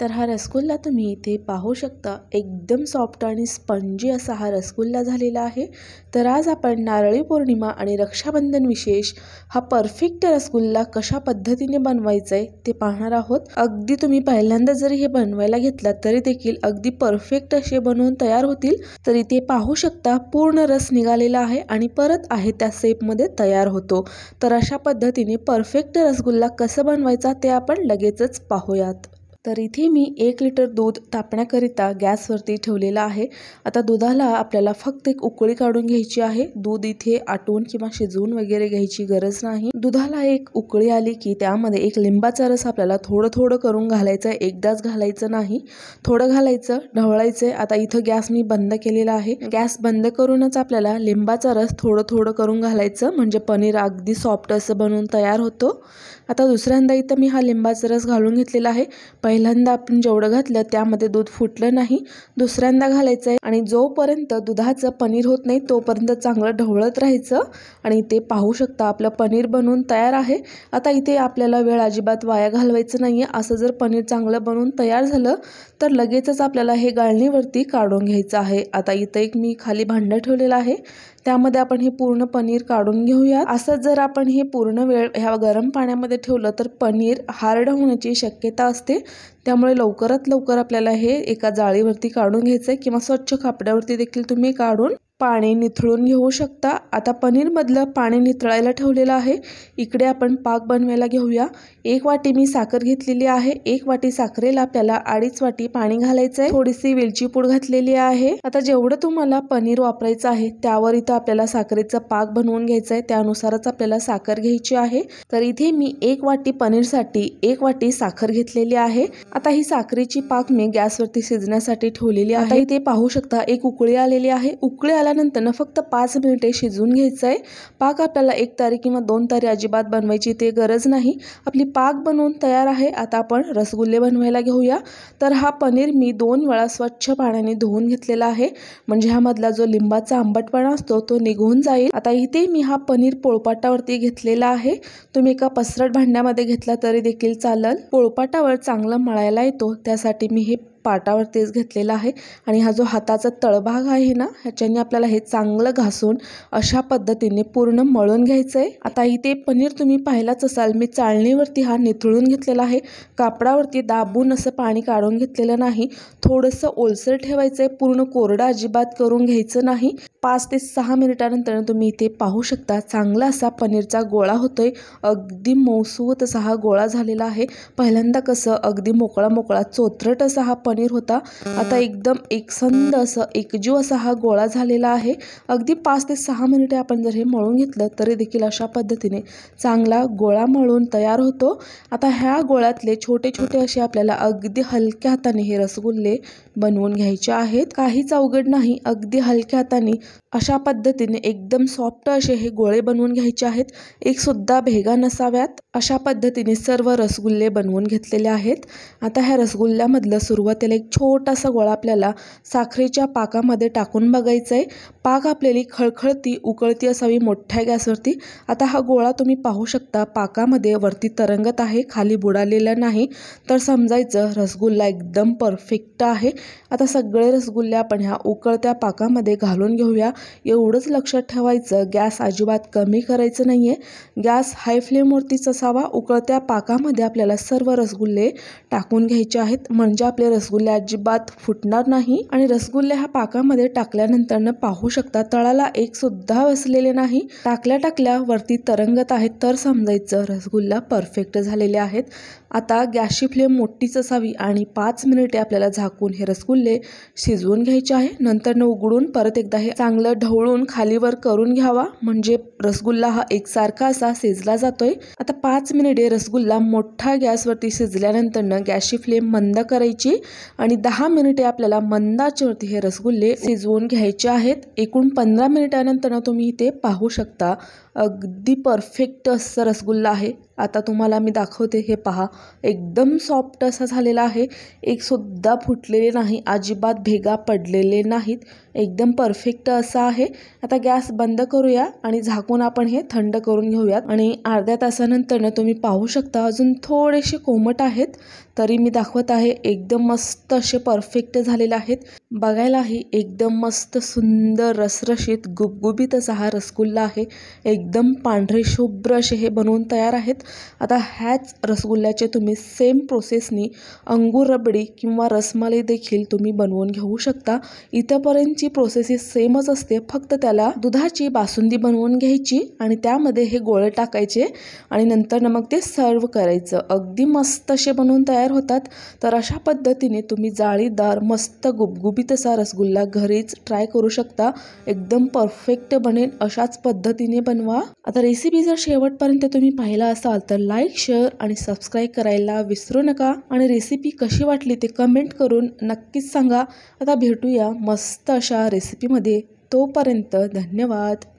तर हा रसगुल्ला तुम्ही इथे पाहू शकता एकदम सॉफ्ट आणि स्पंजी असा हा रसगुल्ला झालेला आहे तर आज आपण नारळी पौर्णिमा आणि रक्षाबंधन विशेष हा परफेक्ट रसगुल्ला कशा पद्धतीने बनवायचा आहे ते पाहणार आहोत अगदी तुम्ही पहिल्यांदा जरी हे बनवायला घेतला तरी देखील अगदी परफेक्ट असे बनवून तयार होतील तर इथे पाहू शकता पूर्ण रस निघालेला आहे आणि परत आहे त्या सेपमध्ये तयार होतो तर अशा पद्धतीने परफेक्ट रसगुल्ला कसं बनवायचा ते आपण लगेचच पाहूयात तर इथे मी एक लिटर दूध तापण्याकरिता गॅसवरती ठेवलेला आहे आता दुधाला आपल्याला फक्त एक उकळी काढून घ्यायची आहे दूध इथे आटवून किंवा शिजवून वगैरे घ्यायची गरज नाही दुधाला एक उकळी आली की त्यामध्ये एक लिंबाचा रस आपल्याला थोडं थोडं करून घालायचं एकदाच घालायचं नाही थोडं घालायचं ढवळायचं आता इथं गॅस मी बंद केलेला आहे गॅस बंद करूनच आपल्याला लिंबाचा रस थोडं थोडं करून घालायचं म्हणजे पनीर अगदी सॉफ्ट असं बनवून तयार होतो आता दुसऱ्यांदा इथं मी हा लिंबाचा रस घालून घेतलेला आहे पहिल्यांदा आपण जेवढं घातलं त्यामध्ये दूध फुटलं नाही दुसऱ्यांदा घालायचं आहे आणि जोपर्यंत दुधाचं पनीर होत नाही तोपर्यंत चांगलं ढवळत राहायचं आणि ते पाहू शकता आपलं पनीर बनवून तयार आहे आता इथे आपल्याला वेळ अजिबात वाया घालवायचं नाही आहे असं जर पनीर चांगलं बनवून तयार झालं तर लगेचच आपल्याला हे गाळणीवरती काढून घ्यायचं आहे आता इथं एक मी खाली भांडं ठेवलेलं आहे त्यामध्ये आपण हे पूर्ण पनीर काढून घेऊया असं जर आपण हे पूर्ण वेळ ह्या गरम पाण्यामध्ये ठेवलं तर पनीर हार्ड होण्याची शक्यता असते त्यामुळे लवकरात लवकर आपल्याला हे एका जाळीवरती काढून घ्यायचं आहे किंवा स्वच्छ कापड्यावरती देखील तुम्ही काढून पाणी निथळून घेऊ शकता आता पनीरमधलं पाणी निथळायला ठेवलेलं आहे इकडे आपण पाक बनवायला घेऊया एक वाटी मी साखर घेतलेली आहे एक वाटी साखरेला आपल्याला अडीच वाटी पाणी घालायचं आहे थोडीशी वेलची पूड घातलेली आहे आता जेवढं तुम्हाला पनीर वापरायचं आहे त्यावर इथं आपल्याला साखरेचा पाक बनवून घ्यायचा आहे त्यानुसारच आपल्याला साखर घ्यायची आहे तर इथे मी एक वाटी पनीरसाठी एक वाटी साखर घेतलेली आहे आता ही साखरेची पाक मी गॅसवरती शिजण्यासाठी ठेवलेली आहे इथे पाहू शकता एक उकळी आलेली आहे उकळी आल्या त्यानंतर फक्त पाच मिनिटे शिजून घ्यायचं आहे पाक आपल्याला एक तारी किंवा दोन तारी अजिबात बनवायची ते गरज नाही आपली पाक बनवून तयार आहे आता आपण रसगुल्ले बनवायला घेऊया तर हा पनीर मी दोन वेळा स्वच्छ पाण्याने धुवून घेतलेला आहे म्हणजे ह्यामधला जो लिंबाचा आंबटपणा असतो तो निघून जाईल आता इथे मी हा पनीर पोळपाटावरती घेतलेला आहे तुम्ही एका पसरट भांड्यामध्ये घेतला तरी देखील चालल पोळपाटावर चांगलं मळायला येतो त्यासाठी मी हे पाटावर तेच घेतलेलं आहे आणि हा जो हाताचा तळभाग आहे ना ह्याच्याने आपल्याला हे चांगलं घासून अशा पद्धतीने पूर्ण मळून घ्यायचं आहे आता इथे पनीर तुम्ही पाहिलाच असाल मी चाळणीवरती हा निथळून घेतलेला आहे कापडावरती दाबून असं पाणी काढून घेतलेलं नाही थोडंसं ओलसर ठेवायचं आहे पूर्ण कोरडं अजिबात करून घ्यायचं नाही पाच ते सहा मिनिटानंतर तुम्ही इथे पाहू शकता चांगला असा पनीरचा गोळा होतोय अगदी मौसूत असा हा गोळा झालेला आहे पहिल्यांदा कसं अगदी मोकळा मोकळा चोत्रट असा हा पनीर होता आता एकदम एकसंद असं एकजीव असा हा गोळा झालेला आहे अगदी पाच ते सहा मिनिटे आपण जर हे मळून घेतलं तरी देखील अशा पद्धतीने चांगला गोळा मळून तयार होतो आता ह्या गोळ्यातले छोटे छोटे असे आपल्याला अगदी हलक्या हाताने हे रसगुल्ले बनवून घ्यायचे आहेत काहीच अवघड नाही अगदी हलक्या हाताने अशा पद्धतीने एकदम सॉफ्ट असे हे गोळे बनवून घ्यायचे आहेत एक सुद्धा भेगा नसाव्यात अशा पद्धतीने सर्व रसगुल्ले बनवून घेतलेले आहेत आता ह्या रसगुल्ल्यामधलं सुरुवातीला एक छोटासा गोळा आपल्याला साखरेच्या पाकामध्ये टाकून बघायचं आहे पाक आपल्याली खळखळती उकळती असावी मोठ्या गॅसवरती आता हा गोळा तुम्ही पाहू शकता पाकामध्ये वरती तरंगत आहे खाली बुडालेला नाही तर समजायचं रसगुल्ला एकदम परफेक्ट आहे आता सगळे रसगुल्ले आपण ह्या उकळत्या पाकामध्ये घालून घेऊया एवढंच लक्षात ठेवायचं गॅस अजिबात कमी करायचं नाही आहे गॅस हाय फ्लेमवरतीच असावा उकळत्या पाकामध्ये आपल्याला सर्व रसगुल्ले टाकून घ्यायचे आहेत म्हणजे आपले रसगुल्ले अजिबात फुटणार नाही आणि रसगुल्ले हा पाकामध्ये टाकल्यानंतर पाहू शकता तळाला एक सुद्धा बसलेले नाही टाकल्या टाकल्या वरती तरंगत आहेत तर समजायचं रसगुल्ला परफेक्ट झालेले आहेत आता गॅसची फ्लेम मोठीच असावी आणि पाच मिनिटे आपल्याला झाकून हे रसगुल्ले शिजवून घ्यायचे आहे नंतरनं उघडून परत एकदा हे चांगलं ढवळून खालीवर करून घ्यावा म्हणजे रसगुल्ला हा एकसारखा असा शिजला जातोय आता पाच मिनिटे रसगुल्ला मोठा गॅसवरती शिजल्यानंतरनं गॅसची फ्लेम मंद करायची आणि दहा मिनिटे आपल्याला मंदाच्यावरती हे रसगुल्ले शिजवून घ्यायचे आहेत एकूण पंधरा मिनिटानंतरनं तुम्ही इथे पाहू शकता अगदी परफेक्ट असं रसगुल्ला आहे आता तुम्हाला मी दाखवते हे पहा एकदम सॉफ्ट असा झालेला आहे एकसुद्धा फुटलेले नाही अजिबात भेगा पडलेले नाहीत एकदम परफेक्ट असा आहे आता गॅस बंद करूया आणि झाकून आपण हे थंड करून घेऊयात आणि अर्ध्या ना तुम्ही पाहू शकता अजून थोडेसे कोमट आहेत तरी मी दाखवत आहे एकदम मस्त असे परफेक्ट झालेले आहेत बघायलाही एकदम मस्त सुंदर रसरशीत गुबगुबीत असा हा रसगुल्ला आहे एकदम पांढरे शुभ्र असे हे बनवून तयार आहेत आता ह्याच रसगुल्ल्याचे तुम्ही सेम प्रोसेसनी अंगूर रबडी किंवा रसमलाई देखील तुम्ही बनवून घेऊ शकता इथंपर्यंतची प्रोसेस ही सेमच असते फक्त त्याला दुधाची बासुंदी बनवून घ्यायची आणि त्यामध्ये हे गोळे टाकायचे आणि नंतर मग ते सर्व करायचं अगदी मस्त असे बनवून तयार होतात तर अशा पद्धतीने तुम्ही जाळीदार मस्त गुबगुबीत असा रसगुल्ला घरीच ट्राय करू शकता एकदम परफेक्ट बनेल अशाच पद्धतीने बनवा आता रेसिपी जर शेवटपर्यंत तुम्ही पाहिला असाल असाल तर लाईक शेअर आणि सबस्क्राईब करायला विसरू नका आणि रेसिपी कशी वाटली ते कमेंट करून नक्कीच सांगा आता भेटूया मस्त अशा रेसिपीमध्ये तोपर्यंत धन्यवाद